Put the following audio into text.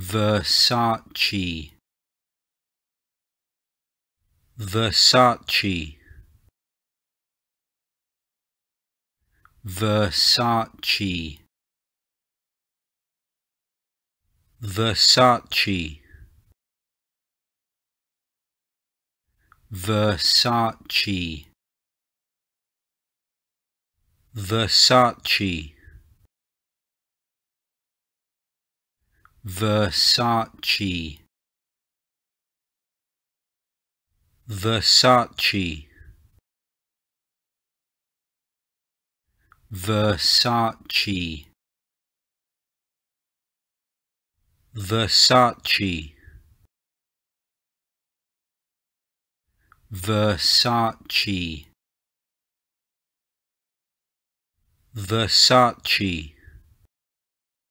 Versace Versace Versace Versace Versace Versace Versace Versace Versace Versace Versace Versace